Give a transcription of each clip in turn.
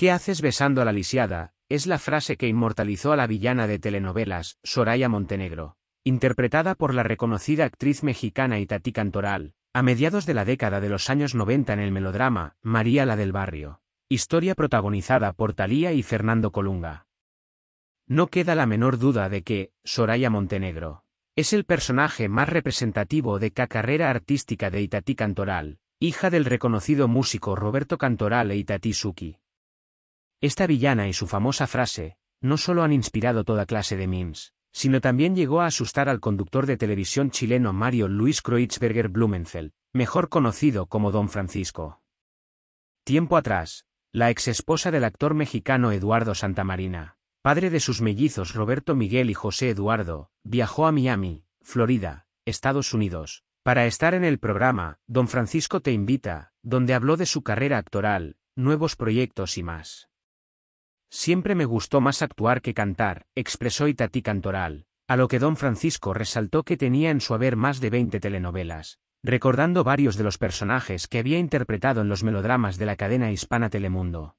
¿Qué haces besando a la lisiada? es la frase que inmortalizó a la villana de telenovelas, Soraya Montenegro, interpretada por la reconocida actriz mexicana Itatí Cantoral, a mediados de la década de los años 90 en el melodrama María la del Barrio, historia protagonizada por Talía y Fernando Colunga. No queda la menor duda de que, Soraya Montenegro, es el personaje más representativo de la carrera artística de Itatí Cantoral, hija del reconocido músico Roberto Cantoral e Itatí Suki. Esta villana y su famosa frase, no solo han inspirado toda clase de memes, sino también llegó a asustar al conductor de televisión chileno Mario Luis Kreutzberger Blumenfeld, mejor conocido como Don Francisco. Tiempo atrás, la ex esposa del actor mexicano Eduardo Santamarina, padre de sus mellizos Roberto Miguel y José Eduardo, viajó a Miami, Florida, Estados Unidos, para estar en el programa Don Francisco te invita, donde habló de su carrera actoral, nuevos proyectos y más. Siempre me gustó más actuar que cantar, expresó Itatí Cantoral, a lo que don Francisco resaltó que tenía en su haber más de 20 telenovelas, recordando varios de los personajes que había interpretado en los melodramas de la cadena hispana Telemundo.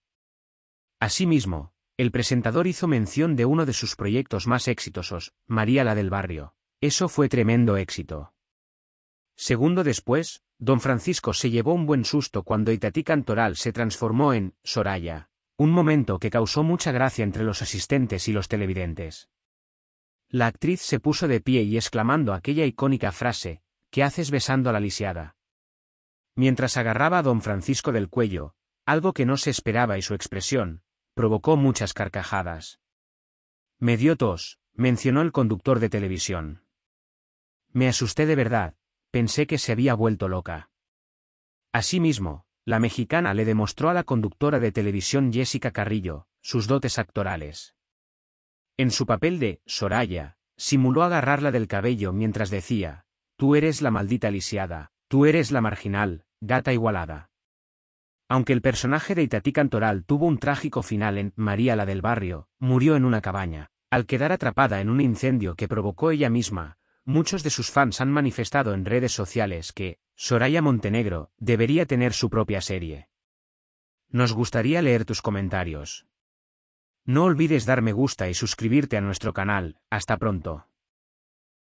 Asimismo, el presentador hizo mención de uno de sus proyectos más exitosos, María la del Barrio. Eso fue tremendo éxito. Segundo después, don Francisco se llevó un buen susto cuando Itatí Cantoral se transformó en Soraya, un momento que causó mucha gracia entre los asistentes y los televidentes. La actriz se puso de pie y exclamando aquella icónica frase, ¿qué haces besando a la lisiada? Mientras agarraba a don Francisco del cuello, algo que no se esperaba y su expresión, provocó muchas carcajadas. Me dio tos, mencionó el conductor de televisión. Me asusté de verdad, pensé que se había vuelto loca. Asimismo, la mexicana le demostró a la conductora de televisión Jessica Carrillo sus dotes actorales. En su papel de Soraya, simuló agarrarla del cabello mientras decía, Tú eres la maldita lisiada, tú eres la marginal, gata igualada. Aunque el personaje de Itatí Cantoral tuvo un trágico final en María la del Barrio, murió en una cabaña, al quedar atrapada en un incendio que provocó ella misma, muchos de sus fans han manifestado en redes sociales que, Soraya Montenegro, debería tener su propia serie. Nos gustaría leer tus comentarios. No olvides dar me gusta y suscribirte a nuestro canal, hasta pronto.